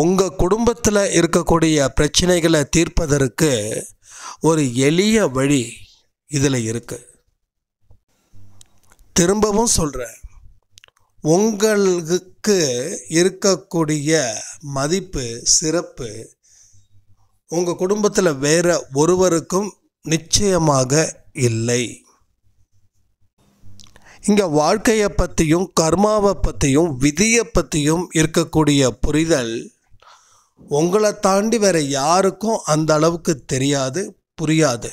உங்கள் குடும்பத்தில் இருக்கக்கூடிய பிரச்சனைகளை தீர்ப்பதற்கு ஒரு எளிய வழி இதில் இருக்குது திரும்பவும் சொல்கிறேன் உங்களுக்கு இருக்கக்கூடிய மதிப்பு சிறப்பு உங்கள் குடும்பத்தில் வேறு ஒருவருக்கும் நிச்சயமாக இல்லை இங்கே வாழ்க்கையை பற்றியும் கர்மாவை பற்றியும் விதியை பற்றியும் இருக்கக்கூடிய புரிதல் உங்களை தாண்டி வேற யாருக்கும் அந்த அளவுக்கு தெரியாது புரியாது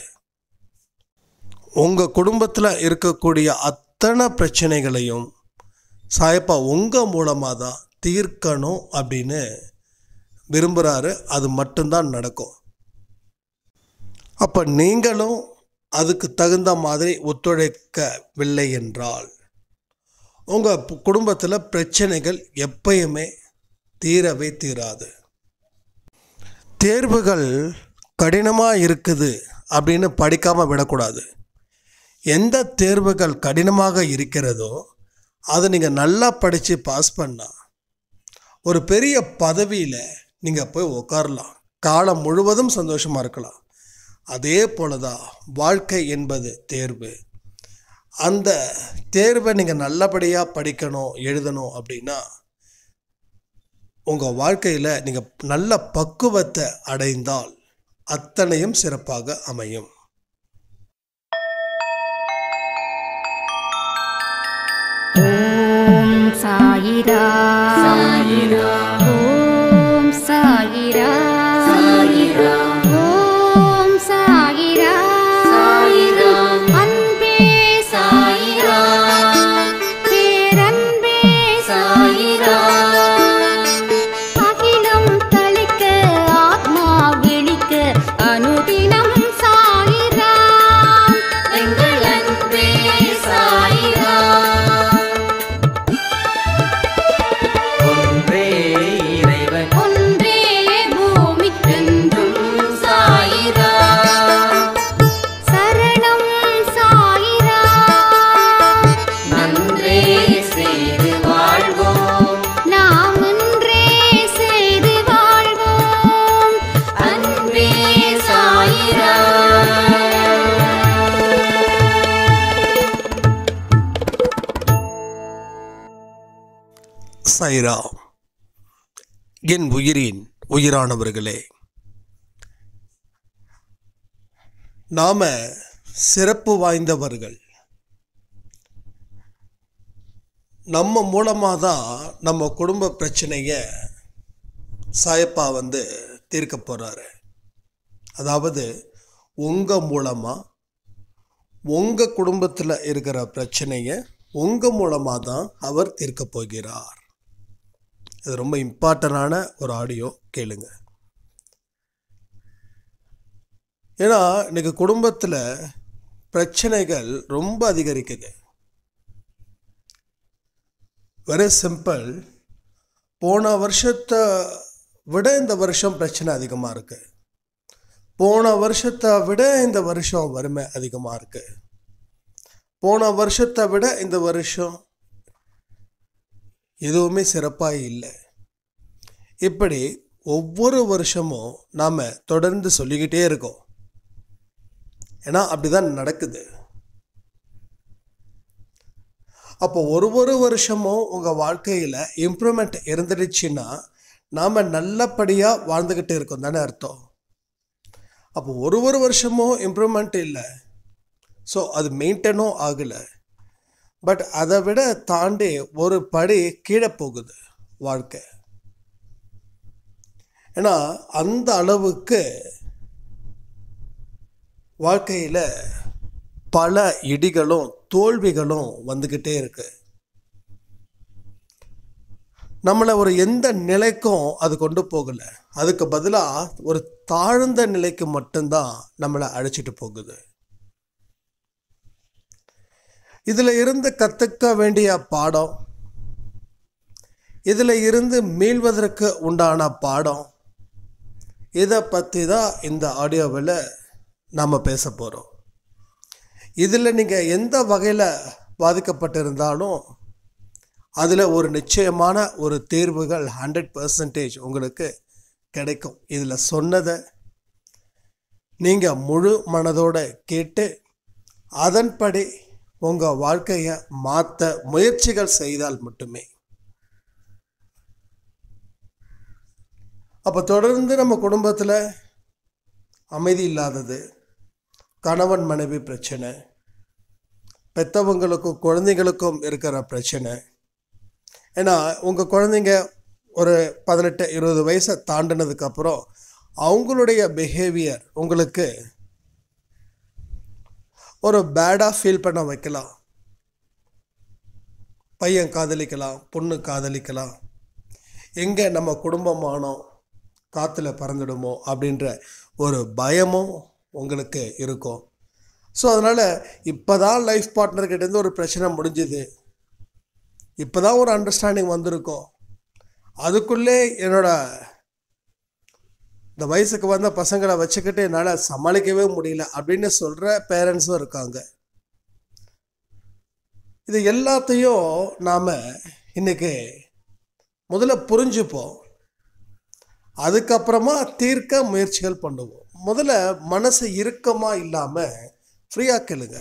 உங்கள் குடும்பத்தில் இருக்கக்கூடிய அத்தனை பிரச்சனைகளையும் சாயப்பா உங்கள் மூலமாக தான் தீர்க்கணும் அப்படின்னு விரும்புகிறாரு அது மட்டும்தான் நடக்கும் அப்போ நீங்களும் அதுக்கு தகுந்த மாதிரி ஒத்துழைக்கவில்லை என்றால் உங்கள் குடும்பத்தில் பிரச்சனைகள் எப்பயுமே தீரவே தீராது தேர்வுகள் கடினமாக இருக்குது அப்படின்னு படிக்காமல் விடக்கூடாது எந்த தேர்வுகள் கடினமாக இருக்கிறதோ அதை நீங்கள் நல்லா படித்து பாஸ் பண்ணால் ஒரு பெரிய பதவியில் நீங்கள் போய் உட்காரலாம் காலம் முழுவதும் சந்தோஷமாக இருக்கலாம் அதே போல தான் வாழ்க்கை என்பது தேர்வு அந்த தேர்வை நீங்கள் நல்லபடியாக படிக்கணும் எழுதணும் அப்படின்னா உங்கள் வாழ்க்கையில் நீங்கள் நல்ல பக்குவத்தை அடைந்தால் அத்தனையும் சிறப்பாக அமையும் ஓம் சாயிரா சாயிரா ஓம் சாயிரா சாயிரா சாய்ராம் என் உயிரின் உயிரானவர்களே நாம சிறப்பு வாய்ந்தவர்கள் நம்ம மூலமாக தான் நம்ம குடும்ப பிரச்சனையை சாயப்பா வந்து தீர்க்க போகிறாரு அதாவது உங்கள் மூலமாக உங்கள் குடும்பத்தில் இருக்கிற பிரச்சனையை உங்கள் மூலமாக தான் அவர் தீர்க்க போகிறார் இது ரொம்ப இம்பார்ட்டண்டான ஒரு ஆடியோ கேளுங்க ஏன்னா இன்னைக்கு குடும்பத்தில் பிரச்சனைகள் ரொம்ப அதிகரிக்குது வெரி சிம்பிள் போன வருஷத்தை விட இந்த வருஷம் பிரச்சனை அதிகமாக இருக்குது போன வருஷத்தை விட இந்த வருஷம் வறுமை அதிகமாக இருக்குது போன வருஷத்தை விட இந்த வருஷம் எதுவுமே சிறப்பாக இல்லை இப்படி ஒவ்வொரு வருஷமும் நாம் தொடர்ந்து சொல்லிக்கிட்டே இருக்கோம் ஏன்னா அப்படி தான் நடக்குது அப்போ ஒரு ஒரு வருஷமும் உங்கள் வாழ்க்கையில் இம்ப்ரூவ்மெண்ட் இருந்துடுச்சுன்னா நாம் நல்லபடியாக வாழ்ந்துக்கிட்டு இருக்கோம் தானே அர்த்தம் அப்போ ஒரு ஒரு வருஷமும் இம்ப்ரூவ்மெண்ட் இல்லை ஸோ அது மெயின்டெனும் ஆகலை பட் அதை விட தாண்டி ஒரு படி கீழே போகுது வாழ்க்கை ஏன்னா அந்த அளவுக்கு வாழ்க்கையில் பல இடிகளும் தோல்விகளும் வந்துக்கிட்டே இருக்கு நம்மளை ஒரு எந்த நிலைக்கும் அது கொண்டு போகலை அதுக்கு பதிலாக ஒரு தாழ்ந்த நிலைக்கு மட்டும்தான் நம்மளை அழைச்சிட்டு போகுது இதில் இருந்து கற்றுக்க வேண்டிய பாடம் இதில் இருந்து மீள்வதற்கு உண்டான பாடம் இதை பற்றி தான் இந்த ஆடியோவில் நாம் பேச போகிறோம் இதில் நீங்கள் எந்த வகையில் பாதிக்கப்பட்டிருந்தாலும் அதில் ஒரு நிச்சயமான ஒரு தீர்வுகள் ஹண்ட்ரட் பர்சன்டேஜ் உங்களுக்கு கிடைக்கும் இதில் சொன்னதை நீங்கள் முழு மனதோடு கேட்டு அதன்படி உங்கள் வாழ்க்கையை மாற்ற முயற்சிகள் செய்தால் மட்டுமே அப்போ தொடர்ந்து நம்ம குடும்பத்தில் அமைதி இல்லாதது கணவன் மனைவி பிரச்சனை பெற்றவங்களுக்கும் குழந்தைங்களுக்கும் இருக்கிற பிரச்சனை ஏன்னா உங்கள் குழந்தைங்க ஒரு பதினெட்டு இருபது வயசை தாண்டினதுக்கப்புறம் அவங்களுடைய பிஹேவியர் உங்களுக்கு ஒரு பேடாக ஃபீல் பண்ண வைக்கலாம் பையன் காதலிக்கலாம் பொண்ணு காதலிக்கலாம் எங்கே நம்ம குடும்பமானோம் காற்றுல பறந்துடுமோ அப்படின்ற ஒரு பயமும் உங்களுக்கு இருக்கும் ஸோ அதனால் இப்போ தான் லைஃப் பார்ட்னர்கிட்டேருந்து ஒரு பிரச்சனை முடிஞ்சுது இப்போ தான் ஒரு அண்டர்ஸ்டாண்டிங் வந்திருக்கோம் அதுக்குள்ளே என்னோடய இந்த வயசுக்கு வந்த பசங்களை வச்சுக்கிட்டு என்னால் சமாளிக்கவே முடியல அப்படின்னு சொல்கிற பேரண்ட்ஸும் இருக்காங்க இது எல்லாத்தையும் நாம் இன்றைக்கி முதல்ல புரிஞ்சுப்போம் அதுக்கப்புறமா தீர்க்க முயற்சிகள் பண்ணுவோம் முதல்ல மனசு இறுக்கமாக இல்லாமல் ஃப்ரீயாக கேளுங்க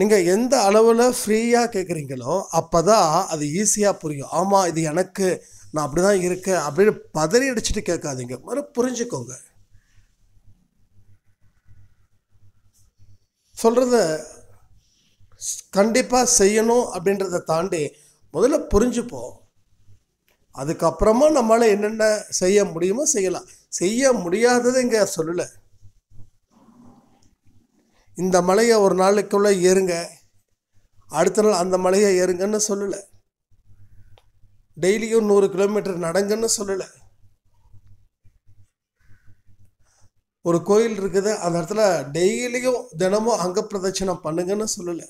நீங்கள் எந்த அளவில் ஃப்ரீயாக கேட்குறீங்களோ அப்போ தான் அது ஈஸியாக புரியும் ஆமாம் இது எனக்கு நான் அப்படி தான் இருக்கேன் அப்படின்னு பதறி அடிச்சுட்டு கேட்காதீங்க மறு புரிஞ்சுக்கோங்க சொல்கிறத கண்டிப்பாக செய்யணும் அப்படின்றத தாண்டி முதல்ல புரிஞ்சுப்போம் அதுக்கப்புறமா நம்மளால் என்னென்ன செய்ய முடியுமோ செய்யலாம் செய்ய முடியாததை இங்கே சொல்லலை இந்த மலையை ஒரு நாளைக்குள்ளே ஏறுங்க அடுத்த நாள் அந்த மலையை ஏறுங்கன்னு சொல்லலை டெய்லியும் நூறு கிலோமீட்டர் நடங்கன்னு சொல்லலை ஒரு கோயில் இருக்குது அந்த இடத்துல டெய்லியும் தினமும் அங்க பிரதட்சணம் பண்ணுங்கன்னு சொல்லலை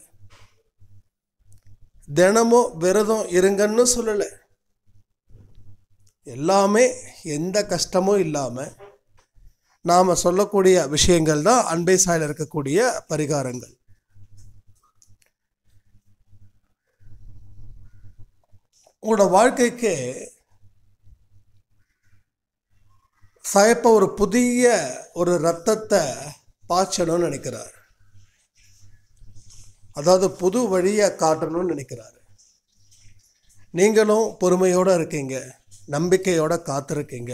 தினமும் விரதம் இருங்கன்னு சொல்லலை எல்லாமே எந்த கஷ்டமும் இல்லாமல் நாம் சொல்லக்கூடிய விஷயங்கள் தான் அன்பை சாயில் இருக்கக்கூடிய பரிகாரங்கள் உங்களோட வாழ்க்கைக்கு சயப்ப ஒரு புதிய ஒரு ரத்தத்தை பாய்ச்சணும்னு நினைக்கிறார் அதாவது புது வழியை காட்டணும்னு நினைக்கிறார் நீங்களும் பொறுமையோடு இருக்கீங்க நம்பிக்கையோடு காத்திருக்கீங்க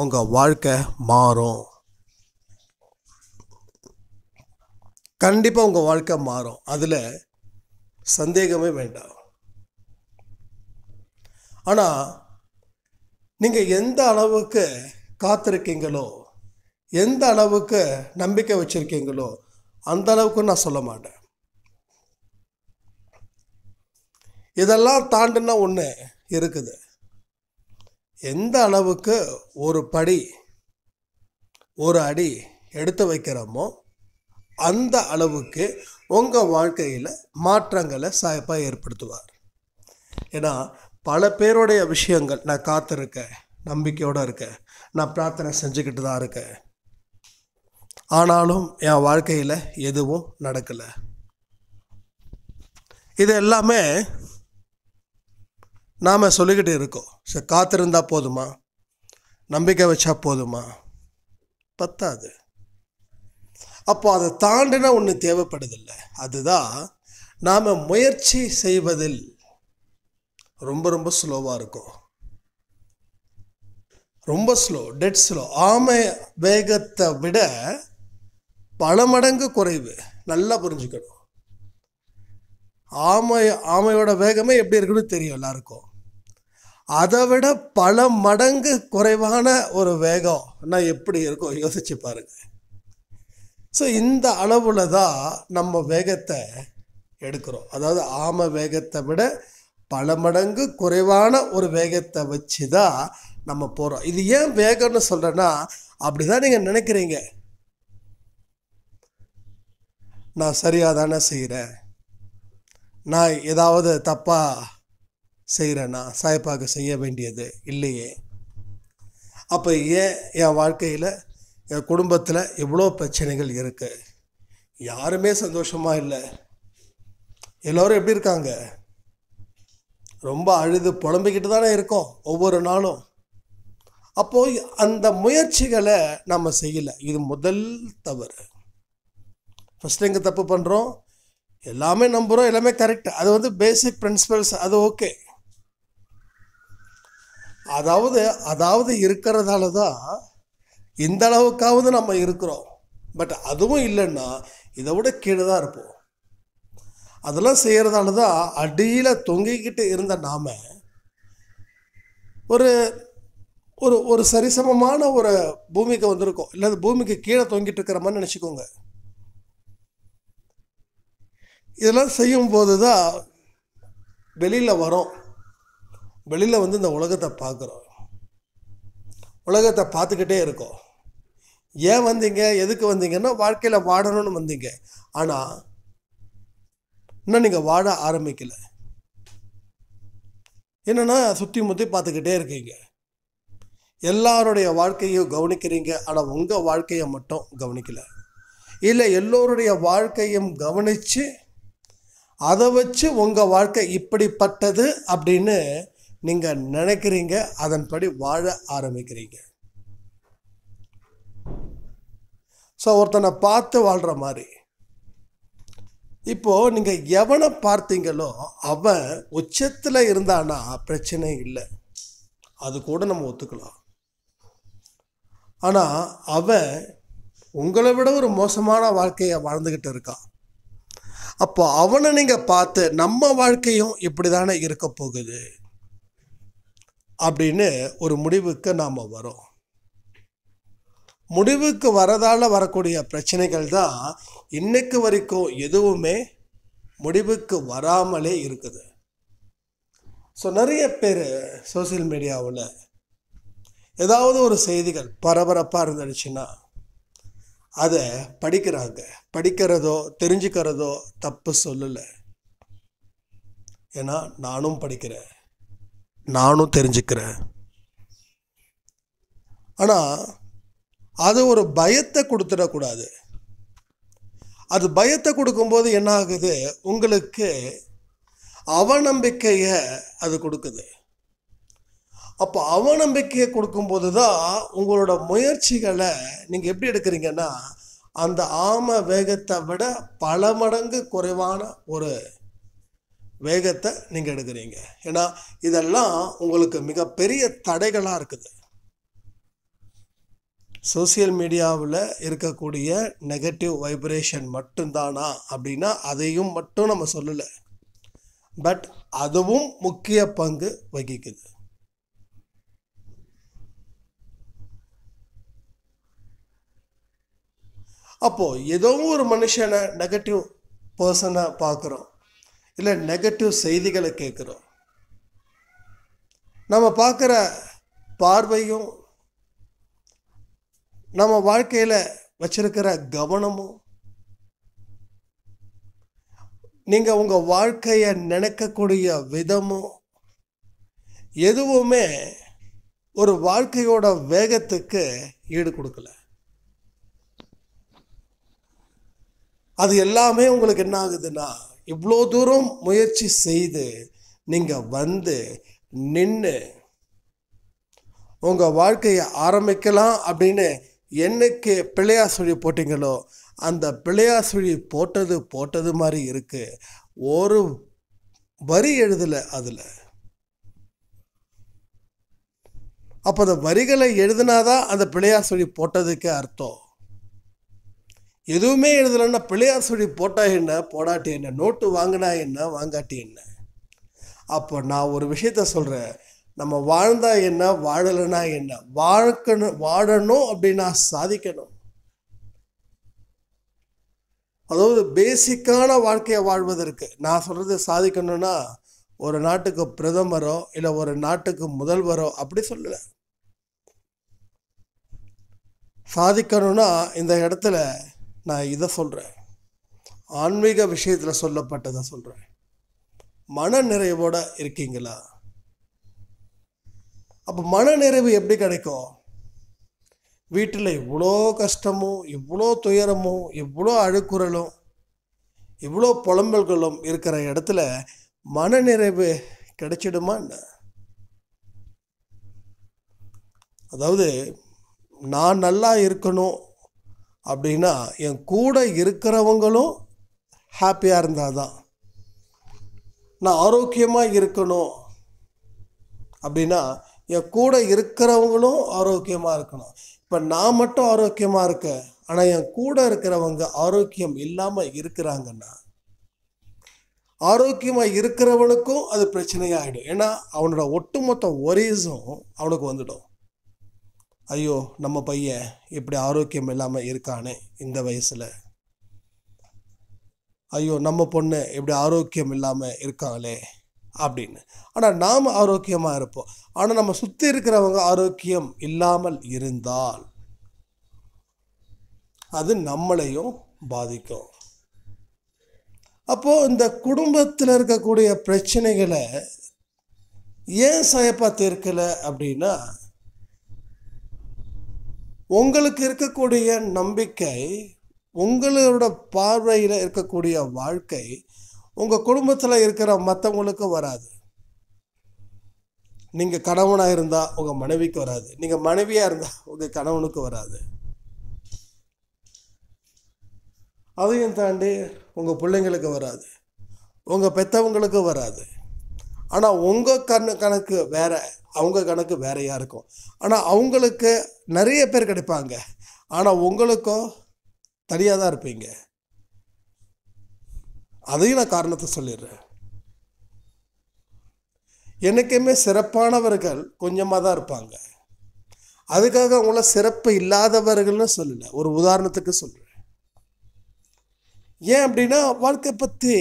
உங்கள் வாழ்க்கை மாறும் கண்டிப்பாக உங்கள் வாழ்க்கை மாறும் அதில் சந்தேகமே வேண்டாம் ஆனால் நீங்கள் எந்த அளவுக்கு காத்திருக்கீங்களோ எந்த அளவுக்கு நம்பிக்கை வச்சுருக்கீங்களோ அந்த அளவுக்கு நான் சொல்ல மாட்டேன் இதெல்லாம் தாண்டினா ஒன்று இருக்குது எந்த அளவுக்கு ஒரு படி ஒரு அடி எடுத்து வைக்கிறோமோ அந்த அளவுக்கு உங்கள் வாழ்க்கையில் மாற்றங்களை சாய்ப்பாக ஏற்படுத்துவார் ஏன்னா பல பேருடைய விஷயங்கள் நான் காத்திருக்கேன் நம்பிக்கையோடு இருக்கேன் நான் பிரார்த்தனை செஞ்சுக்கிட்டு தான் இருக்கேன் ஆனாலும் என் வாழ்க்கையில் எதுவும் நடக்கலை இது எல்லாமே நாம் சொல்லிக்கிட்டு இருக்கோம் சரி காத்திருந்தா போதுமா நம்பிக்கை வச்சா போதுமா பத்தாது அப்போ அதை தாண்டின ஒன்று தேவைப்படுதில்லை அதுதான் நாம் முயற்சி செய்வதில் ரொம்ப ரொம்ப ஸ்லோவாக இருக்கும் ரொம்ப ஸ்லோ டெட் ஸ்லோ ஆமை வேகத்தை விட பல மடங்கு குறைவு நல்லா புரிஞ்சுக்கணும் ஆமை ஆமையோட வேகமே எப்படி இருக்குன்னு தெரியும் எல்லாருக்கும் அதை விட பல மடங்கு குறைவான ஒரு வேகம்னா எப்படி இருக்கும் யோசிச்சு பாருங்க ஸோ இந்த அளவில் தான் நம்ம வேகத்தை எடுக்கிறோம் அதாவது ஆமை வேகத்தை விட பல மடங்கு குறைவான ஒரு வேகத்தை வச்சு தான் நம்ம போகிறோம் இது ஏன் வேகம்னு சொல்கிறேன்னா அப்படி தான் நீங்கள் நினைக்கிறீங்க நான் சரியாக தானே செய்கிறேன் நான் ஏதாவது தப்பாக செய்கிறேன்னா சாய்ப்பாக செய்ய வேண்டியது இல்லையே அப்போ ஏன் என் வாழ்க்கையில் என் குடும்பத்தில் எவ்வளோ பிரச்சனைகள் இருக்குது யாருமே சந்தோஷமாக இல்லை எல்லோரும் எப்படி இருக்காங்க ரொம்ப அழுது புலம்பிக்கிட்டு தானே இருக்கோம் ஒவ்வொரு நாளும் அப்போது அந்த முயற்சிகளை நம்ம செய்யலை இது முதல் தவறு ஃபஸ்ட்டு எங்கே தப்பு பண்ணுறோம் எல்லாமே நம்புகிறோம் எல்லாமே கரெக்ட் அது வந்து பேசிக் பிரின்சிபல்ஸ் அது ஓகே அதாவது அதாவது இருக்கிறதால தான் இந்த அளவுக்காவது நம்ம இருக்கிறோம் பட் அதுவும் இல்லைன்னா இதை விட கீழே தான் இருப்போம் அதெல்லாம் செய்கிறதால தான் அடியில் தொங்கிக்கிட்டு இருந்த நாம் ஒரு ஒரு ஒரு சரிசமமான ஒரு பூமிக்கு வந்திருக்கோம் இல்லை பூமிக்கு கீழே தொங்கிட்டு இருக்கிற மாதிரி நினச்சிக்கோங்க இதெல்லாம் செய்யும் போது தான் வெளியில் வரோம் வெளியில் வந்து இந்த உலகத்தை பார்க்குறோம் உலகத்தை பார்த்துக்கிட்டே இருக்கோம் ஏன் வந்தீங்க எதுக்கு வந்தீங்கன்னா வாழ்க்கையில் வாடணும்னு வந்தீங்க ஆனால் இன்னும் நீங்கள் வாழ ஆரம்பிக்கலை என்னென்னா சுற்றி முற்றி பார்த்துக்கிட்டே இருக்கீங்க எல்லாருடைய வாழ்க்கையும் கவனிக்கிறீங்க ஆனால் உங்கள் வாழ்க்கையை மட்டும் கவனிக்கலை இல்லை எல்லோருடைய வாழ்க்கையும் கவனித்து அதை வச்சு உங்கள் வாழ்க்கை இப்படிப்பட்டது அப்படின்னு நீங்கள் நினைக்கிறீங்க அதன்படி வாழ ஆரம்பிக்கிறீங்க ஸோ ஒருத்தனை பார்த்து வாழ்கிற மாதிரி இப்போது நீங்கள் எவனை பார்த்தீங்களோ அவன் உச்சத்தில் இருந்தானா பிரச்சனை இல்லை அது கூட நம்ம ஒத்துக்கலாம் ஆனால் அவன் உங்களை விட ஒரு மோசமான வாழ்க்கையை வாழ்ந்துக்கிட்டு இருக்கான் அப்போ அவனை நீங்கள் பார்த்து நம்ம வாழ்க்கையும் இப்படி தானே இருக்க போகுது அப்படின்னு ஒரு முடிவுக்கு நாம் வரோம் முடிவுக்கு வரதால் வரக்கூடிய பிரச்சனைகள் தான் இன்னைக்கு வரைக்கும் எதுவுமே முடிவுக்கு வராமலே இருக்குது ஸோ நிறைய பேர் சோசியல் மீடியாவில் ஏதாவது ஒரு செய்திகள் பரபரப்பாக இருந்துச்சுன்னா அதை படிக்கிறாங்க படிக்கிறதோ தெரிஞ்சுக்கிறதோ தப்பு சொல்லலை ஏன்னா நானும் படிக்கிறேன் நானும் தெரிஞ்சுக்கிறேன் ஆனால் அது ஒரு பயத்தை கொடுத்துடக்கூடாது அது பயத்தை கொடுக்கும்போது என்ன ஆகுது உங்களுக்கு அவநம்பிக்கையை அது கொடுக்குது அப்போ அவநம்பிக்கையை கொடுக்கும்போது தான் உங்களோட முயற்சிகளை நீங்கள் எப்படி எடுக்கிறீங்கன்னா அந்த ஆம வேகத்தை விட பல மடங்கு குறைவான ஒரு வேகத்தை நீங்கள் எடுக்கிறீங்க ஏன்னா இதெல்லாம் உங்களுக்கு மிகப்பெரிய தடைகளாக இருக்குது சோசியல் மீடியாவில் இருக்கக்கூடிய நெகட்டிவ் வைப்ரேஷன் மட்டும்தானா அப்படின்னா அதையும் மட்டும் நம்ம சொல்லலை பட் அதுவும் முக்கிய பங்கு வகிக்குது அப்போது ஏதோ ஒரு மனுஷனை நெகட்டிவ் பர்சனை பார்க்குறோம் இல்லை நெகட்டிவ் செய்திகளை கேட்குறோம் நம்ம பார்க்குற பார்வையும் நம்ம வாழ்க்கையில் வச்சிருக்கிற கவனமும் நீங்கள் உங்கள் வாழ்க்கையை நினைக்கக்கூடிய விதமும் எதுவுமே ஒரு வாழ்க்கையோட வேகத்துக்கு ஈடு கொடுக்கல அது எல்லாமே உங்களுக்கு என்ன ஆகுதுன்னா இவ்வளோ தூரம் முயற்சி செய்து நீங்கள் வந்து நின்று உங்கள் வாழ்க்கையை ஆரம்பிக்கலாம் அப்படின்னு என்னைக்கு பிள்ளையார் சுழி போட்டிங்களோ அந்த பிள்ளையார் சுழி போட்டது போட்டது மாதிரி இருக்குது ஒரு வரி எழுதலை அதில் அப்போ அந்த வரிகளை எழுதுனாதான் அந்த பிள்ளையார் சுழி போட்டதுக்கே அர்த்தம் எதுவுமே எழுதலைன்னா பிள்ளையார் சுழி போட்டா என்ன போடாட்டி என்ன நோட்டு வாங்கினா என்ன வாங்காட்டி என்ன அப்போ நான் ஒரு விஷயத்த சொல்கிறேன் நம்ம வாழ்ந்தா என்ன வாழலைன்னா என்ன வாழ்க்கணும் வாழணும் அப்படின்னா சாதிக்கணும் அதாவது பேசிக்கான வாழ்க்கையை வாழ்வதற்கு நான் சொல்கிறது சாதிக்கணும்னா ஒரு நாட்டுக்கு பிரதமரோ இல்லை ஒரு நாட்டுக்கு முதல்வரோ அப்படி சொல்லலை சாதிக்கணும்னா இந்த இடத்துல நான் இதை சொல்கிறேன் ஆன்மீக விஷயத்தில் சொல்லப்பட்டதை சொல்கிறேன் மன நிறைவோடு இருக்கீங்களா அப்போ நிறைவு எப்படி கிடைக்கும் வீட்டில் இவ்வளோ கஷ்டமும் இவ்வளோ துயரமும் இவ்வளோ அழுக்குறலும் இவ்வளோ புலம்பல்களும் இருக்கிற இடத்துல மன நிறைவு கிடைச்சிடுமா அதாவது நான் நல்லா இருக்கணும் அப்படின்னா என் கூட இருக்கிறவங்களும் ஹாப்பியாக இருந்தால் தான் நான் ஆரோக்கியமாக இருக்கணும் அப்படின்னா என் கூட இருக்கிறவங்களும் ஆரோக்கியமாக இருக்கணும் இப்போ நான் மட்டும் ஆரோக்கியமாக இருக்கேன் ஆனால் என் கூட இருக்கிறவங்க ஆரோக்கியம் இல்லாமல் இருக்கிறாங்கன்னா ஆரோக்கியமாக இருக்கிறவனுக்கும் அது பிரச்சனையாகிடும் ஏன்னா அவனோட ஒட்டுமொத்த ஒரேஸும் அவனுக்கு வந்துடும் ஐயோ நம்ம பையன் இப்படி ஆரோக்கியம் இல்லாமல் இருக்கானே இந்த வயசில் ஐயோ நம்ம பொண்ணு இப்படி ஆரோக்கியம் இல்லாமல் இருக்காங்களே அப்படின்னு ஆனால் நாம் ஆரோக்கியமாக இருப்போம் ஆனால் நம்ம சுற்றி இருக்கிறவங்க ஆரோக்கியம் இல்லாமல் இருந்தால் அது நம்மளையும் பாதிக்கும் அப்போது இந்த குடும்பத்தில் இருக்கக்கூடிய பிரச்சனைகளை ஏன் சயப்பா தீர்க்கலை அப்படின்னா உங்களுக்கு இருக்கக்கூடிய நம்பிக்கை உங்களோட பார்வையில் இருக்கக்கூடிய வாழ்க்கை உங்கள் குடும்பத்தில் இருக்கிற மற்றவங்களுக்கு வராது நீங்கள் கணவனாக இருந்தால் உங்கள் மனைவிக்கு வராது நீங்கள் மனைவியாக இருந்தால் உங்கள் கணவனுக்கு வராது அதையும் தாண்டி உங்கள் பிள்ளைங்களுக்கு வராது உங்கள் பெற்றவங்களுக்கு வராது ஆனால் உங்கள் கண் கணக்கு வேறு அவங்க கணக்கு வேறையாக இருக்கும் ஆனால் அவங்களுக்கு நிறைய பேர் கிடைப்பாங்க ஆனால் உங்களுக்கும் தனியாக தான் இருப்பீங்க அதையும் நான் காரணத்தை சொல்லிடுறேன் என்றைக்குமே சிறப்பானவர்கள் கொஞ்சமாக தான் இருப்பாங்க அதுக்காக அவங்கள சிறப்பு இல்லாதவர்கள்னு சொல்லலை ஒரு உதாரணத்துக்கு சொல்கிறேன் ஏன் அப்படின்னா வாழ்க்கை பற்றி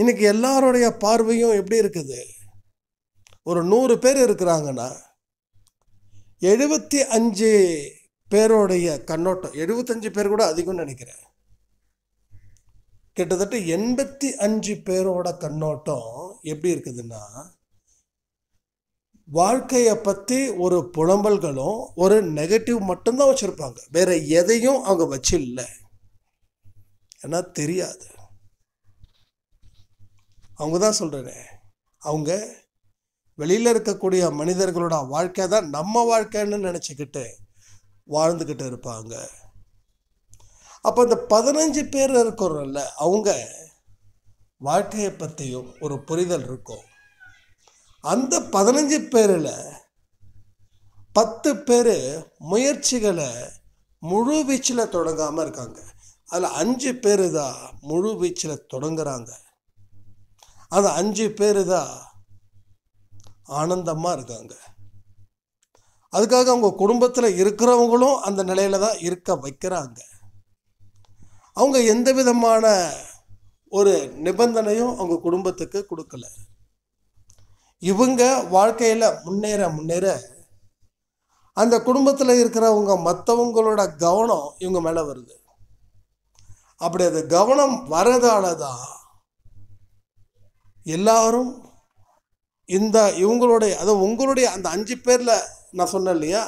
இன்றைக்கி எல்லாருடைய பார்வையும் எப்படி இருக்குது ஒரு நூறு பேர் இருக்கிறாங்கன்னா எழுபத்தி அஞ்சு பேருடைய கண்ணோட்டம் எழுபத்தஞ்சு பேர் கூட அதிகம்னு நினைக்கிறேன் கிட்டத்தட்ட எண்பத்தி அஞ்சு பேரோட கண்ணோட்டம் எப்படி இருக்குதுன்னா வாழ்க்கையை பற்றி ஒரு புலம்பல்களும் ஒரு நெகட்டிவ் மட்டும்தான் வச்சுருப்பாங்க வேற எதையும் அவங்க வச்சு இல்லை ஏன்னா தெரியாது அவங்க தான் சொல்கிறனே அவங்க வெளியில் இருக்கக்கூடிய மனிதர்களோட வாழ்க்கை தான் நம்ம வாழ்க்கைன்னு நினச்சிக்கிட்டு வாழ்ந்துக்கிட்டு இருப்பாங்க அப்போ அந்த பதினஞ்சு பேர் இருக்கிறோம்ல அவங்க வாழ்க்கையை பற்றியும் ஒரு புரிதல் இருக்கும் அந்த பதினஞ்சு பேரில் பத்து பேர் முயற்சிகளை முழு வீச்சில் தொடங்காமல் இருக்காங்க அதில் அஞ்சு பேர் தான் முழு வீச்சில் தொடங்குறாங்க அந்த அஞ்சு பேர் தான் ஆனந்தமாக இருக்காங்க அதுக்காக அவங்க குடும்பத்தில் இருக்கிறவங்களும் அந்த நிலையில தான் இருக்க வைக்கிறாங்க அவங்க எந்த விதமான ஒரு நிபந்தனையும் அவங்க குடும்பத்துக்கு கொடுக்கல இவங்க வாழ்க்கையில் முன்னேற முன்னேற அந்த குடும்பத்தில் இருக்கிறவங்க மற்றவங்களோட கவனம் இவங்க மேலே வருது அப்படி அது கவனம் வரதால தான் எல்லாரும் இந்த இவங்களுடைய அது உங்களுடைய அந்த அஞ்சு பேரில் நான் சொன்னேன் இல்லையா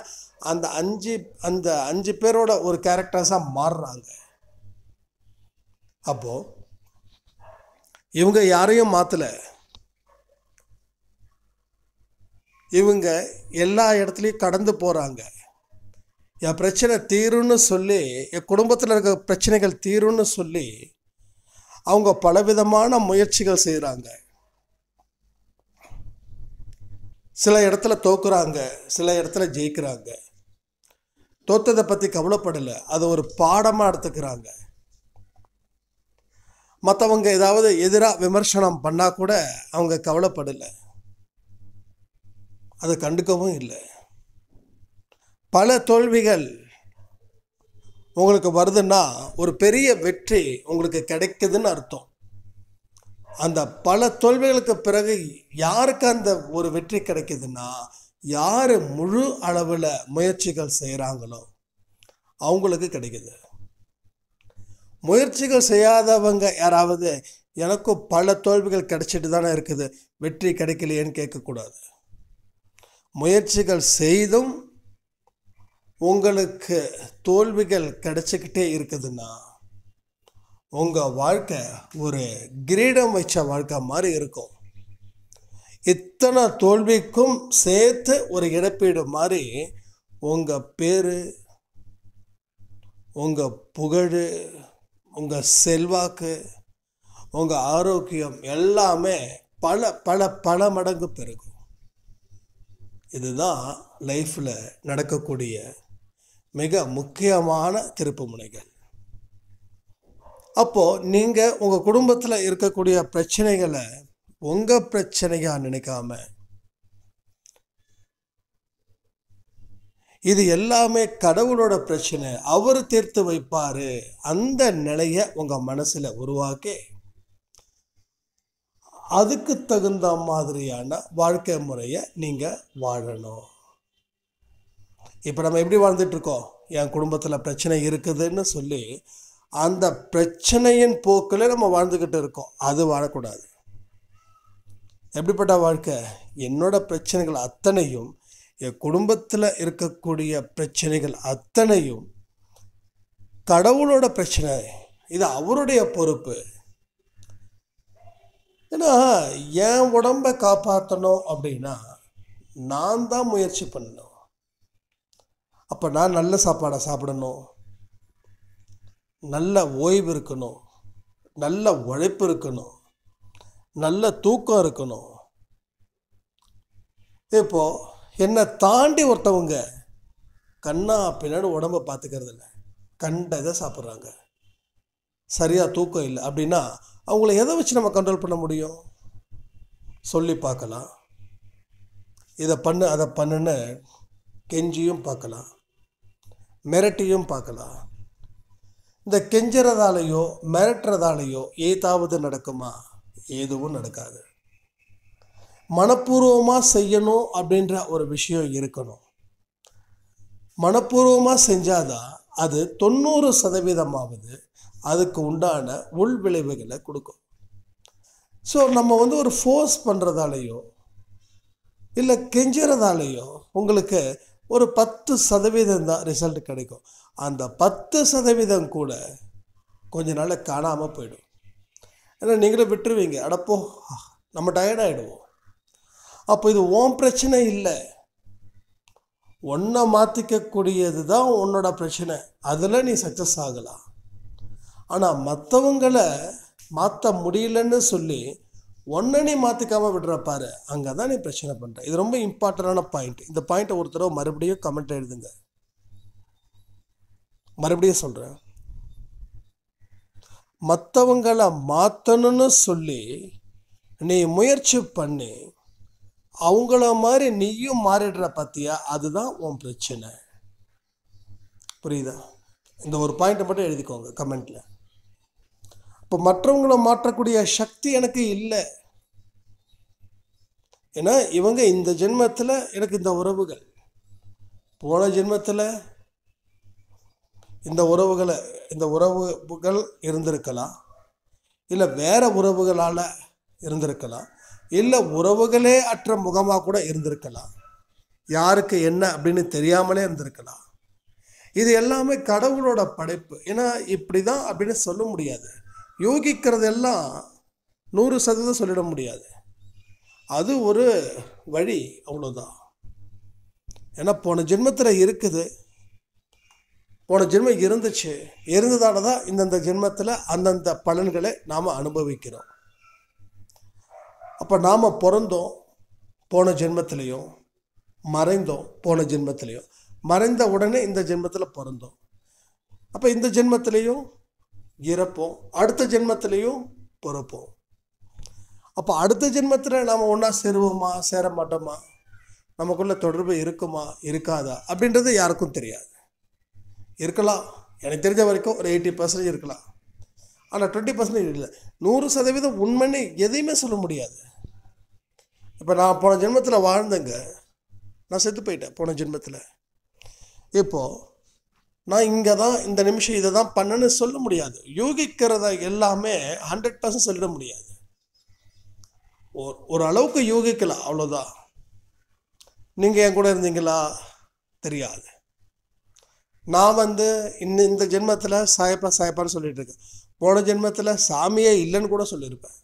அந்த அஞ்சு அந்த அஞ்சு பேரோட ஒரு கேரக்டர்ஸாக மாறுறாங்க அப்போது இவங்க யாரையும் மாற்றலை இவங்க எல்லா இடத்துலையும் கடந்து போகிறாங்க என் பிரச்சனை தீரும்னு சொல்லி என் குடும்பத்தில் இருக்கிற பிரச்சனைகள் தீரும்னு சொல்லி அவங்க பலவிதமான முயற்சிகள் செய்கிறாங்க சில இடத்துல தோக்குறாங்க சில இடத்துல ஜெயிக்கிறாங்க தோத்ததை பற்றி கவலைப்படலை அதை ஒரு பாடமாக எடுத்துக்கிறாங்க மற்றவங்க ஏதாவது எதிராக விமர்சனம் பண்ணால் கூட அவங்க கவலைப்படலை அதை கண்டுக்கவும் இல்லை பல தோல்விகள் உங்களுக்கு வருதுன்னா ஒரு பெரிய வெற்றி உங்களுக்கு கிடைக்குதுன்னு அர்த்தம் அந்த பல தோல்விகளுக்கு பிறகு யாருக்கு அந்த ஒரு வெற்றி கிடைக்குதுன்னா யார் முழு அளவில் முயற்சிகள் செய்கிறாங்களோ அவங்களுக்கு கிடைக்குது முயற்சிகள் செய்யாதவங்க யாராவது எனக்கும் பல தோல்விகள் கிடைச்சிட்டு தானே இருக்குது வெற்றி கிடைக்கலையேன்னு கேட்கக்கூடாது முயற்சிகள் செய்தும் உங்களுக்கு தோல்விகள் கிடைச்சிக்கிட்டே இருக்குதுன்னா உங்கள் வாழ்க்கை ஒரு கிரீடம் வச்ச வாழ்க்கை மாதிரி இருக்கும் இத்தனை தோல்விக்கும் சேர்த்து ஒரு இழப்பீடு மாதிரி உங்கள் பேர் உங்கள் புகழ் உங்கள் செல்வாக்கு உங்கள் ஆரோக்கியம் எல்லாமே பல பல பல மடங்கு பெருகும் இதுதான் லைஃப்பில் நடக்கக்கூடிய மிக முக்கியமான திருப்பு முனைகள் அப்போது நீங்கள் உங்கள் குடும்பத்தில் இருக்கக்கூடிய பிரச்சனைகளை உங்கள் பிரச்சனையாக நினைக்காம இது எல்லாமே கடவுளோட பிரச்சனை அவர் தீர்த்து வைப்பார் அந்த நிலையை உங்கள் மனசில் உருவாக்கி அதுக்கு தகுந்த மாதிரியான வாழ்க்கை முறையை நீங்கள் வாழணும் இப்போ நம்ம எப்படி வாழ்ந்துட்டுருக்கோம் என் குடும்பத்தில் பிரச்சனை இருக்குதுன்னு சொல்லி அந்த பிரச்சனையின் போக்கில் நம்ம வாழ்ந்துக்கிட்டு இருக்கோம் அது வாழக்கூடாது எப்படிப்பட்ட வாழ்க்கை என்னோட பிரச்சனைகள் அத்தனையும் என் குடும்பத்தில் இருக்கக்கூடிய பிரச்சனைகள் அத்தனையும் கடவுளோட பிரச்சனை இது அவருடைய பொறுப்பு ஏன்னா என் உடம்பை காப்பாற்றணும் அப்படின்னா நான் தான் முயற்சி பண்ணணும் அப்போ நான் நல்ல சாப்பாடை சாப்பிடணும் நல்ல ஓய்வு இருக்கணும் நல்ல உழைப்பு இருக்கணும் நல்ல தூக்கம் இருக்கணும் இப்போது என்னை தாண்டி ஒருத்தவங்க கண்ணா பின்னாடி உடம்பை பார்த்துக்கிறது இல்லை கண்டதை சாப்பிட்றாங்க சரியாக தூக்கம் இல்லை அப்படின்னா அவங்கள எதை வச்சு நம்ம கண்ட்ரோல் பண்ண முடியும் சொல்லி பார்க்கலாம் இதை பண்ணு அதை பண்ணுன்னு கெஞ்சியும் பார்க்கலாம் மிரட்டியும் பார்க்கலாம் இந்த கெஞ்சுறதாலேயோ மிரட்டுறதாலேயோ ஏதாவது நடக்குமா எதுவும் நடக்காது மனப்பூர்வமாக செய்யணும் அப்படின்ற ஒரு விஷயம் இருக்கணும் மனப்பூர்வமாக செஞ்சாதான் அது தொண்ணூறு சதவீதமாவது அதுக்கு உண்டான உள் விளைவுகளை கொடுக்கும் ஸோ நம்ம வந்து ஒரு ஃபோர்ஸ் பண்ணுறதாலேயோ இல்லை கெஞ்சுறதாலேயோ உங்களுக்கு ஒரு பத்து சதவீதம் தான் ரிசல்ட் கிடைக்கும் அந்த பத்து சதவீதம் கூட கொஞ்ச நாள் காணாமல் போயிடும் ஏன்னா நீங்களும் விட்டுருவீங்க அடப்போ நம்ம டயர்டாகிடுவோம் அப்போ இது ஓம் பிரச்சனை இல்லை ஒன்றை மாற்றிக்கக்கூடியது தான் உன்னோட பிரச்சனை அதில் நீ சக்ஸஸ் ஆகலாம் ஆனால் மற்றவங்களை மாற்ற முடியலன்னு சொல்லி ஒன்றை நீ மாற்றிக்காமல் விடுறப்பாரு அங்கே தான் நீ பிரச்சனை பண்ணுற இது ரொம்ப இம்பார்ட்டண்டான பாயிண்ட் இந்த பாயிண்ட்டை ஒரு மறுபடியும் கமெண்ட் எழுதுங்க மறுபடியும் சொல்கிறேன் மற்றவங்களை மாற்றணும்னு சொல்லி நீ முயற்சி பண்ணி அவங்கள மாதிரி நீயும் மாறிடுற பார்த்தியா அதுதான் உன் பிரச்சனை புரியுதா இந்த ஒரு பாயிண்ட்டை மட்டும் எழுதிக்கோங்க கமெண்ட்டில் இப்போ மற்றவங்களை மாற்றக்கூடிய சக்தி எனக்கு இல்லை ஏன்னா இவங்க இந்த ஜென்மத்தில் எனக்கு இந்த உறவுகள் போன ஜென்மத்தில் இந்த உறவுகளை இந்த உறவுகள் இருந்திருக்கலாம் இல்லை வேறு உறவுகளால் இருந்திருக்கலாம் இல்லை உறவுகளே அற்ற முகமாக கூட இருந்திருக்கலாம் யாருக்கு என்ன அப்படின்னு தெரியாமலே இருந்திருக்கலாம் இது எல்லாமே கடவுளோட படைப்பு ஏன்னா இப்படி தான் அப்படின்னு சொல்ல முடியாது யோகிக்கிறதெல்லாம் நூறு சதவீதம் சொல்லிட முடியாது அது ஒரு வழி அவ்வளோதான் ஏன்னா போன ஜென்மத்தில் இருக்குது போன ஜென்மம் இருந்துச்சு இருந்ததால தான் இந்தந்த ஜென்மத்தில் அந்தந்த பலன்களை நாம் அனுபவிக்கிறோம் அப்போ நாம் பிறந்தோம் போன ஜென்மத்திலையும் மறைந்தோம் போன ஜென்மத்திலையும் மறைந்த உடனே இந்த ஜென்மத்தில் பிறந்தோம் அப்போ இந்த ஜென்மத்திலையும் இறப்போம் அடுத்த ஜென்மத்திலையும் பிறப்போம் அப்போ அடுத்த ஜென்மத்தில் நாம் ஒன்றா சேருவோமா சேர மாட்டோமா நமக்குள்ள தொடர்பு இருக்குமா இருக்காதா அப்படின்றது யாருக்கும் தெரியாது இருக்கலாம் எனக்கு தெரிஞ்ச வரைக்கும் ஒரு எயிட்டி பர்சன்டேஜ் இருக்கலாம் ஆனால் டுவெண்ட்டி பர்சன்டேஜ் இல்லை நூறு சதவீதம் உண்மைன்னு எதையுமே சொல்ல முடியாது இப்போ நான் போன ஜென்மத்தில் வாழ்ந்தேங்க நான் செத்து போயிட்டேன் போன ஜென்மத்தில் இப்போது நான் இங்கே தான் இந்த நிமிஷம் இதை தான் பண்ணேன்னு சொல்ல முடியாது யோகிக்கிறத எல்லாமே ஹண்ட்ரட் பர்சன்ட் சொல்லிட முடியாது ஒரு ஒரு அளவுக்கு யூகிக்கலாம் அவ்வளோதான் நீங்கள் என் கூட இருந்தீங்களா தெரியாது நான் வந்து இன்னும் இந்த ஜென்மத்தில் சாயப்பா சாயப்பான்னு சொல்லிட்டு இருக்கேன் போன ஜென்மத்தில் சாமியே இல்லைன்னு கூட சொல்லியிருப்பேன்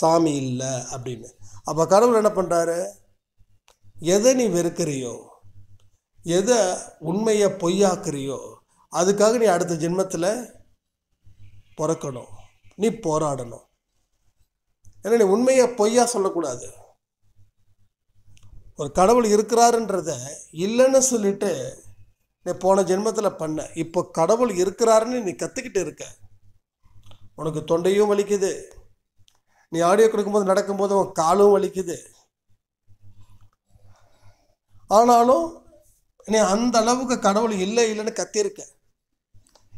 சாமி இல்லை அப்படின்னு அப்போ கடவுள் என்ன பண்ணுறாரு எதை நீ வெறுக்கிறியோ எதை உண்மையை பொய்யாக்குறியோ அதுக்காக நீ அடுத்த ஜென்மத்தில் பிறக்கணும் நீ போராடணும் ஏன்னா நீ உண்மையை பொய்யா சொல்லக்கூடாது ஒரு கடவுள் இருக்கிறாருன்றத இல்லைன்னு சொல்லிட்டு நீ போன ஜென்மத்தில் பண்ண இப்போ கடவுள் இருக்கிறாருன்னு நீ கற்றுக்கிட்டு இருக்க உனக்கு தொண்டையும் வலிக்குது நீ ஆடியோ கொடுக்கும்போது நடக்கும்போது உன் காலும் வலிக்குது ஆனாலும் நீ அந்த அளவுக்கு கடவுள் இல்லை இல்லைன்னு கத்தியிருக்க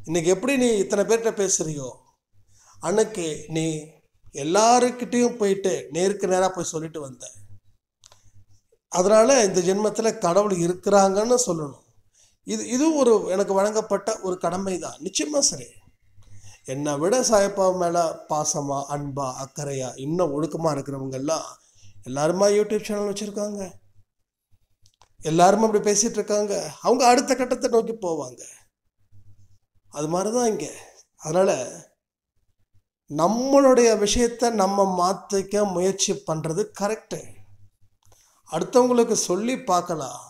இன்னைக்கு எப்படி நீ இத்தனை பேர்கிட்ட பேசுகிறியோ அன்னைக்கு நீ எல்லாருக்கிட்டேயும் போயிட்டு நேருக்கு நேராக போய் சொல்லிட்டு வந்த அதனால் இந்த ஜென்மத்தில் கடவுள் இருக்கிறாங்கன்னு சொல்லணும் இது இது ஒரு எனக்கு வழங்கப்பட்ட ஒரு கடமை தான் நிச்சயமாக சரி என்னை விட சாயப்பா மேலே பாசமாக அன்பா அக்கறையாக இன்னும் ஒழுக்கமாக இருக்கிறவங்கெல்லாம் எல்லாருமா யூடியூப் சேனல் வச்சுருக்காங்க எல்லாருமே அப்படி பேசிகிட்டு இருக்காங்க அவங்க அடுத்த கட்டத்தை நோக்கி போவாங்க அது மாதிரி தான் இங்கே அதனால் நம்மளுடைய விஷயத்த நம்ம மாற்றிக்க முயற்சி பண்ணுறது கரெக்டு அடுத்தவங்களுக்கு சொல்லி பார்க்கலாம்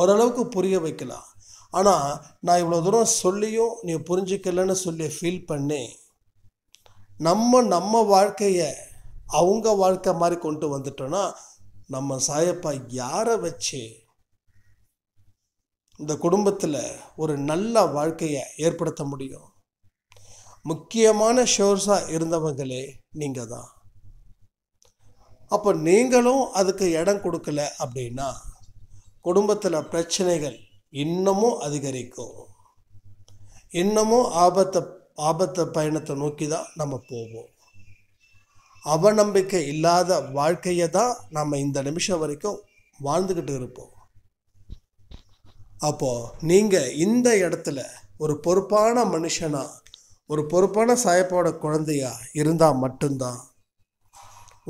ஓரளவுக்கு புரிய வைக்கலாம் ஆனால் நான் இவ்வளோ தூரம் சொல்லியும் நீ புரிஞ்சிக்கலன்னு சொல்லி ஃபீல் பண்ணி நம்ம நம்ம வாழ்க்கையை அவங்க வாழ்க்கை மாதிரி கொண்டு வந்துட்டோன்னா நம்ம சாயப்பா யாரை வச்சு இந்த குடும்பத்தில் ஒரு நல்ல வாழ்க்கையை ஏற்படுத்த முடியும் முக்கியமான ஷோர்ஸாக இருந்தவங்களே நீங்கள் தான் அப்போ நீங்களும் அதுக்கு இடம் கொடுக்கல அப்படின்னா குடும்பத்தில் பிரச்சனைகள் இன்னமும் அதிகரிக்கும் இன்னமும் ஆபத்தை ஆபத்தை பயணத்தை நோக்கி தான் நம்ம போவோம் அவநம்பிக்கை இல்லாத வாழ்க்கையை தான் நம்ம இந்த நிமிஷம் வரைக்கும் வாழ்ந்துக்கிட்டு இருப்போம் அப்போது நீங்கள் இந்த இடத்துல ஒரு பொறுப்பான மனுஷனாக ஒரு பொறுப்பான சாயப்போட குழந்தையா இருந்தால் மட்டும்தான்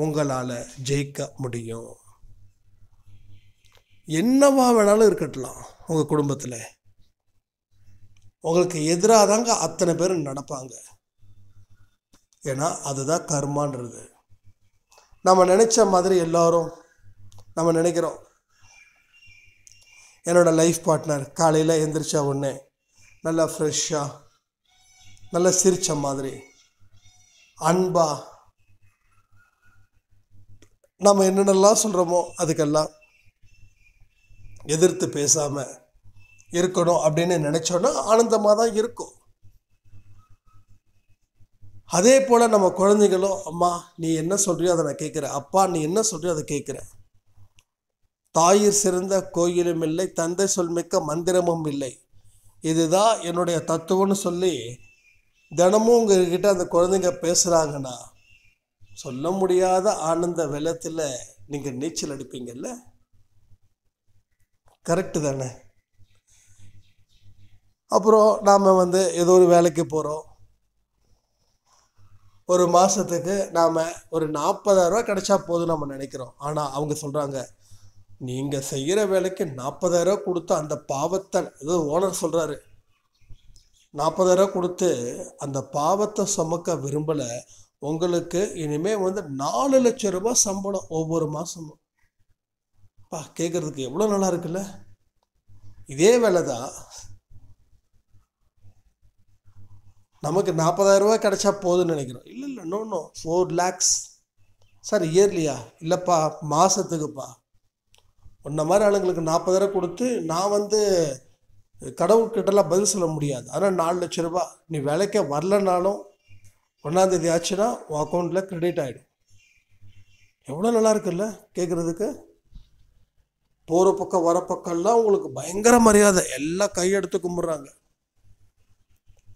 உங்களால் ஜெயிக்க முடியும் என்னவா வேணாலும் இருக்கட்டலாம் உங்கள் குடும்பத்தில் உங்களுக்கு எதிராக தாங்க அத்தனை பேர் நடப்பாங்க ஏன்னா அதுதான் கர்மான்றது நம்ம நினச்ச மாதிரி எல்லோரும் நம்ம நினைக்கிறோம் என்னோடய லைஃப் பார்ட்னர் காலையில் எந்திரிச்சா ஒன்று நல்லா ஃப்ரெஷ்ஷாக நல்லா சிரித்த மாதிரி அன்பா நம்ம என்னென்னலாம் சொல்கிறோமோ அதுக்கெல்லாம் எதிர்த்து பேசாமல் இருக்கணும் அப்படின்னு நினச்சோன்னா ஆனந்தமாக தான் இருக்கும் அதே போல் நம்ம குழந்தைகளும் அம்மா நீ என்ன சொல்கிறியோ அதை நான் கேட்குறேன் அப்பா நீ என்ன சொல்கிறியோ அதை கேட்குறேன் தாயிர் சிறந்த கோயிலும் இல்லை தந்தை சொல் மிக்க மந்திரமும் இல்லை இதுதான் என்னுடைய தத்துவம்னு சொல்லி தினமும் உங்ககிட்ட அந்த குழந்தைங்க பேசுகிறாங்கன்னா சொல்ல முடியாத ஆனந்த வெள்ளத்தில் நீங்கள் நீச்சல் அடிப்பீங்கல்ல கரெக்டு தானே அப்புறம் நாம் வந்து ஏதோ ஒரு வேலைக்கு போகிறோம் ஒரு மாதத்துக்கு நாம் ஒரு நாற்பதாயிரரூவா கிடைச்சா போதும் நம்ம நினைக்கிறோம் ஆனால் அவங்க சொல்கிறாங்க நீங்கள் செய்கிற வேலைக்கு நாற்பதாயிரரூவா கொடுத்து அந்த பாவத்தை இது ஓனர் சொல்கிறாரு நாற்பதாயிரரூவா கொடுத்து அந்த பாவத்தை சுமக்க விரும்பலை உங்களுக்கு இனிமேல் வந்து நாலு லட்ச ரூபா சம்பளம் ஒவ்வொரு மாதமும் பா கேட்குறதுக்கு எவ்வளோ நல்லா இருக்குல்ல இதே வேலை தான் நமக்கு நாற்பதாயிரரூபா கிடைச்சா போதும்னு நினைக்கிறோம் இல்லை இல்லை no no four lakhs sir இயர்லியா இல்லைப்பா மாதத்துக்குப்பா உன்ன மாதிரி ஆளுங்களுக்கு நாற்பதாயிரம் கொடுத்து நான் வந்து கடவுள்கிட்டலாம் பதில் சொல்ல முடியாது ஆனால் நாலு லட்ச ரூபா நீ வேலைக்கே வரலனாலும் ஒன்றாந்தேதி ஆச்சுன்னா உன் அக்கௌண்ட்டில் க்ரெடிட் ஆகிடும் எவ்வளோ நல்லா இருக்குல்ல கேட்குறதுக்கு போகிற பக்கம் வர பக்கம்லாம் உங்களுக்கு பயங்கர மரியாதை எல்லாம் கையெடுத்து கும்பிட்றாங்க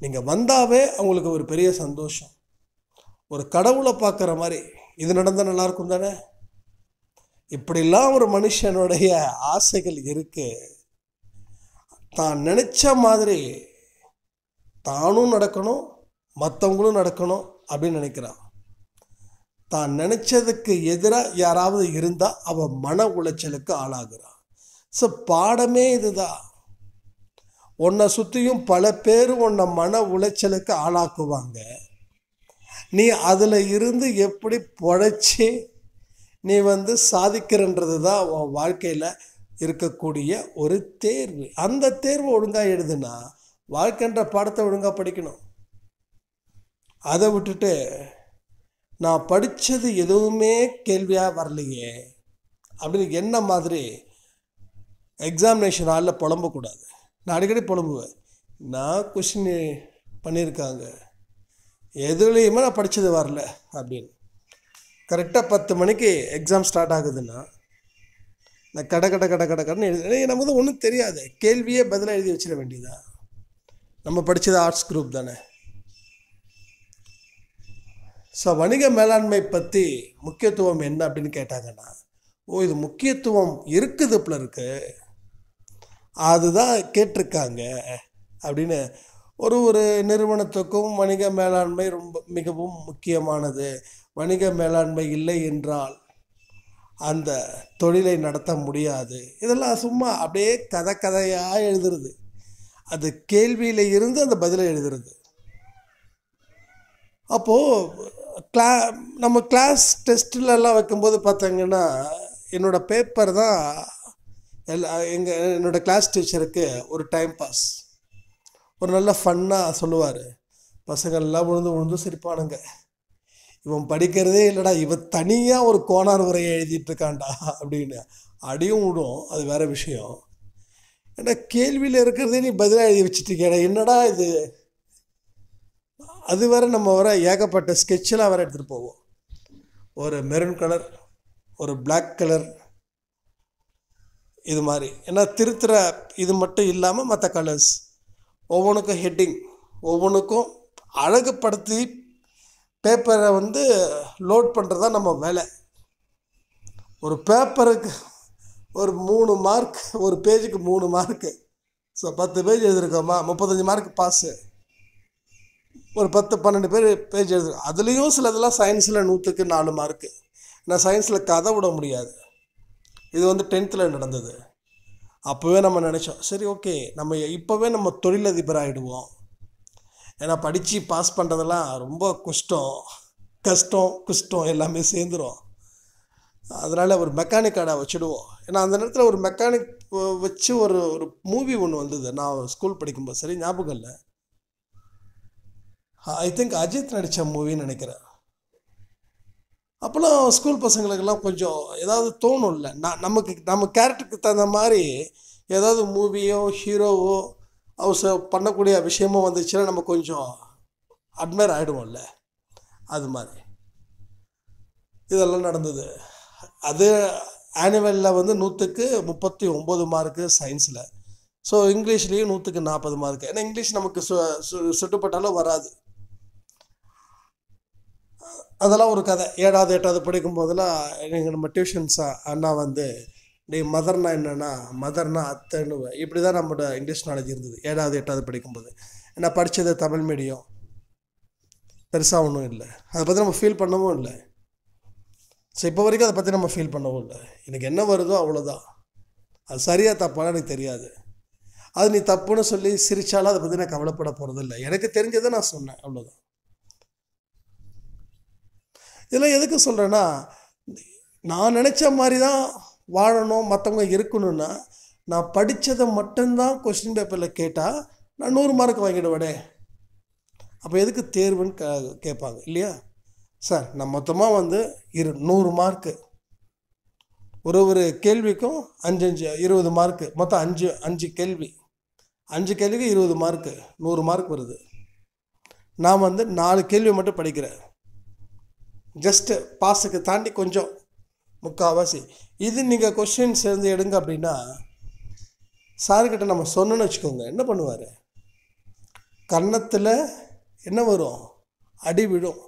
நீங்கள் வந்தாவே அவங்களுக்கு ஒரு பெரிய சந்தோஷம் ஒரு கடவுளை பார்க்குற மாதிரி இது நடந்தால் நல்லாயிருக்கும் தானே இப்படிலாம் ஒரு மனுஷனுடைய ஆசைகள் இருக்குது தான் நினச்ச மாதிரி தானும் நடக்கணும் மற்றவங்களும் நடக்கணும் அப்படின்னு நினைக்கிறான் தான் நினச்சதுக்கு எதிராக யாராவது இருந்தால் அவள் மன உளைச்சலுக்கு ஆளாகிறான் ஸோ பாடமே இதுதான் உன்னை சுற்றியும் பல பேர் உன்னை மன உளைச்சலுக்கு ஆளாக்குவாங்க நீ அதில் இருந்து எப்படி பொழைச்சி நீ வந்து சாதிக்கிறன்றது தான் உன் வாழ்க்கையில் இருக்கக்கூடிய ஒரு தேர்வு அந்த தேர்வு ஒழுங்காக எழுதுனா வாழ்க்கைன்ற பாடத்தை ஒழுங்காக படிக்கணும் அதை விட்டுட்டு நான் படித்தது எதுவுமே கேள்வியாக வரலையே அப்படின்னு என்ன மாதிரி எக்ஸாமினேஷன் ஹாலில் புலம்பக்கூடாது நான் அடிக்கடி புலம்புவேன் நான் கொஷின் பண்ணியிருக்காங்க எதுலேயுமே நான் படித்தது வரல அப்படின்னு கரெக்டாக பத்து மணிக்கு எக்ஸாம் ஸ்டார்ட் ஆகுதுன்னா நான் கடை கடை கடை கடை கடன்னு எழுதி நமக்கு ஒன்றும் தெரியாது கேள்வியே பதிலாக எழுதி வச்சிட வேண்டியதா நம்ம படித்தது ஆர்ட்ஸ் குரூப் தானே ஸோ வணிக மேலாண்மை பற்றி முக்கியத்துவம் என்ன அப்படின்னு கேட்டாங்கன்னா ஓ இது முக்கியத்துவம் இருக்குது இப்போ இருக்குது அதுதான் கேட்டிருக்காங்க அப்படின்னு ஒரு ஒரு நிறுவனத்துக்கும் வணிக மேலாண்மை ரொம்ப மிகவும் முக்கியமானது வணிக மேலாண்மை இல்லை என்றால் அந்த தொழிலை நடத்த முடியாது இதெல்லாம் சும்மா அப்படியே கதை கதையாக எழுதுறது அது கேள்வியில் இருந்து அந்த பதிலை எழுதுறது அப்போது கிளா நம்ம கிளாஸ் டெஸ்ட்டிலலாம் வைக்கும்போது பார்த்தீங்கன்னா என்னோடய பேப்பர் தான் எல்லா எங்கள் என்னோடய கிளாஸ் டீச்சருக்கு ஒரு டைம் பாஸ் ஒரு நல்ல ஃபன்னாக சொல்லுவார் பசங்கள்லாம் உழுந்து உழுந்து சிரிப்பானுங்க இவன் படிக்கிறதே இல்லைடா இவன் தனியாக ஒரு கோணார் உரையை எழுதிட்டு அப்படின்னு அடியும் விடும் அது வேறு விஷயம் ஏன்னா கேள்வியில் இருக்கிறதே நீ பதிலாக எழுதி வச்சுட்டு என்னடா இது அது வர நம்ம வர ஏகப்பட்ட ஸ்கெட்செலாம் வர எடுத்துகிட்டு போவோம் ஒரு மெரூன் கலர் ஒரு பிளாக் கலர் இது மாதிரி ஏன்னா திருத்துற இது மட்டும் இல்லாமல் மற்ற கலர்ஸ் ஒவ்வொன்றுக்கும் ஹெட்டிங் ஒவ்வொன்றுக்கும் அழகுப்படுத்தி பேப்பரை வந்து லோட் பண்ணுறது தான் நம்ம வேலை ஒரு பேப்பருக்கு ஒரு மூணு மார்க் ஒரு பேஜுக்கு மூணு மார்க்கு ஸோ பத்து பேஜ் எழுதியிருக்கோமா முப்பத்தஞ்சு மார்க் பாஸு ஒரு பத்து பன்னெண்டு பேர் பேஜ் எழுது அதுலேயும் சிலதெல்லாம் சயின்ஸில் நூற்றுக்கு நாலு மார்க்கு நான் சயின்ஸில் கதை விட முடியாது இது வந்து டென்த்தில் நடந்தது அப்போவே நம்ம நினச்சோம் சரி ஓகே நம்ம இப்போவே நம்ம தொழிலதிபர் ஆகிடுவோம் ஏன்னா படித்து பாஸ் பண்ணுறதெல்லாம் ரொம்ப கஷ்டம் கஷ்டம் குஷ்டம் எல்லாமே சேர்ந்துடும் அதனால் ஒரு மெக்கானிக் கார்டை வச்சுடுவோம் ஏன்னா அந்த நேரத்தில் ஒரு மெக்கானிக் வச்சு ஒரு ஒரு மூவி ஒன்று வந்தது நான் ஸ்கூல் படிக்கும்போது சரி ஞாபகம் இல்லை ஐ திங்க் அஜித் நடித்த மூவின்னு நினைக்கிறேன் அப்போல்லாம் ஸ்கூல் பசங்களுக்கெல்லாம் கொஞ்சம் ஏதாவது தோணும் இல்லை நான் நமக்கு நம்ம கேரக்டருக்கு தகுந்த மாதிரி ஏதாவது மூவியோ ஹீரோவோ அவச பண்ணக்கூடிய விஷயமோ வந்துச்சுன்னா நம்ம கொஞ்சம் அட்மையர் ஆகிடுவோம்ல அது மாதிரி இதெல்லாம் நடந்தது அது ஆனுவலில் வந்து நூற்றுக்கு முப்பத்தி ஒம்பது மார்க்கு சயின்ஸில் ஸோ இங்கிலீஷ்லேயும் நூற்றுக்கு நாற்பது மார்க்கு ஏன்னா இங்கிலீஷ் நமக்கு சு சுட்டுப்பட்டாலும் வராது அதெல்லாம் ஒரு கதை ஏழாவது எட்டாவது படிக்கும் போதெல்லாம் எங்கள் நம்ம டியூஷன்ஸ் அண்ணா வந்து நீ மதர்னா என்னென்னா மதர்னா அத்தைன்னு இப்படி தான் நம்மளோட இங்கிலீஷ் நாலேஜ் இருந்தது ஏழாவது எட்டாவது படிக்கும்போது நான் படித்தது தமிழ் மீடியம் பெருசாக ஒன்றும் இல்லை அதை பற்றி நம்ம ஃபீல் பண்ணவும் இல்லை ஸோ இப்போ வரைக்கும் அதை பற்றி நம்ம ஃபீல் பண்ணவும் இல்லை எனக்கு என்ன வருதோ அவ்வளோதான் அது சரியாக தப்பான எனக்கு தெரியாது அது நீ தப்புன்னு சொல்லி சிரித்தாலும் அதை பற்றி நான் கவலைப்பட போகிறதில்ல எனக்கு தெரிஞ்சதை நான் சொன்னேன் அவ்வளோதான் இதெல்லாம் எதுக்கு சொல்கிறேன்னா நான் நினச்ச மாதிரி தான் வாழணும் மற்றவங்க இருக்கணும்னா நான் படித்ததை மட்டும்தான் கொஸ்டின் பேப்பரில் கேட்டால் நான் நூறு மார்க் வாங்கிடுவேடே அப்போ எதுக்கு தேர்வுன்னு கே கேட்பாங்க இல்லையா சார் நான் மொத்தமாக வந்து இரு நூறு மார்க்கு ஒரு ஒரு கேள்விக்கும் அஞ்சு அஞ்சு இருபது மார்க்கு மொத்தம் அஞ்சு அஞ்சு கேள்வி அஞ்சு கேள்விக்கு இருபது மார்க்கு நூறு மார்க் வருது நான் வந்து நாலு கேள்வி மட்டும் படிக்கிறேன் ஜஸ்ட்டு பாஸுக்கு தாண்டி கொஞ்சம் முக்கால்வாசி இது நீங்கள் கொஷின் சேர்ந்து எடுங்க அப்படின்னா சார்கிட்ட நம்ம சொன்னோன்னு வச்சுக்கோங்க என்ன பண்ணுவார் கன்னத்தில் என்ன வரும் அடி விழும்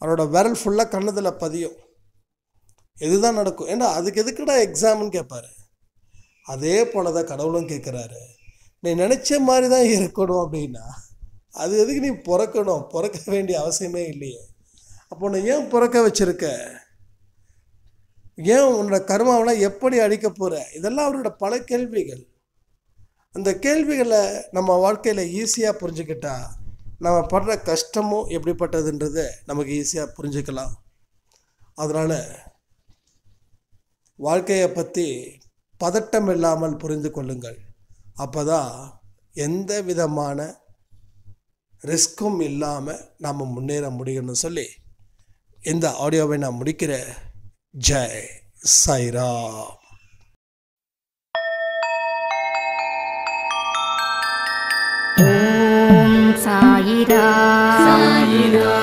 அவரோட விரல் ஃபுல்லாக கன்னத்தில் பதியும் இதுதான் நடக்கும் ஏன்னா அதுக்கு எதுக்குடா எக்ஸாம்னு கேட்பாரு அதே போல தான் கடவுளும் கேட்குறாரு நீ நினச்ச மாதிரி தான் இருக்கணும் அப்படின்னா அது எதுக்கு நீ பிறக்கணும் பிறக்க வேண்டிய அவசியமே இல்லையே அப்போ உன்னை ஏன் பிறக்க வச்சுருக்க ஏன் உன்னோட கர்மாவெல்லாம் எப்படி அழிக்க போகிற இதெல்லாம் அவரோட பல கேள்விகள் அந்த கேள்விகளை நம்ம வாழ்க்கையில் ஈஸியாக புரிஞ்சுக்கிட்டா நம்ம படுற கஷ்டமும் எப்படிப்பட்டதுன்றதை நமக்கு ஈஸியாக புரிஞ்சுக்கலாம் அதனால் வாழ்க்கையை பற்றி பதட்டம் இல்லாமல் புரிந்து கொள்ளுங்கள் அப்போ தான் எந்த விதமான ரிஸ்க்கும் இல்லாமல் நாம் முன்னேற முடியும்னு சொல்லி இந்த ஆடியோவை நான் முடிக்கிற ஜெய் சாய்ராம் சாயிரா சாயிரா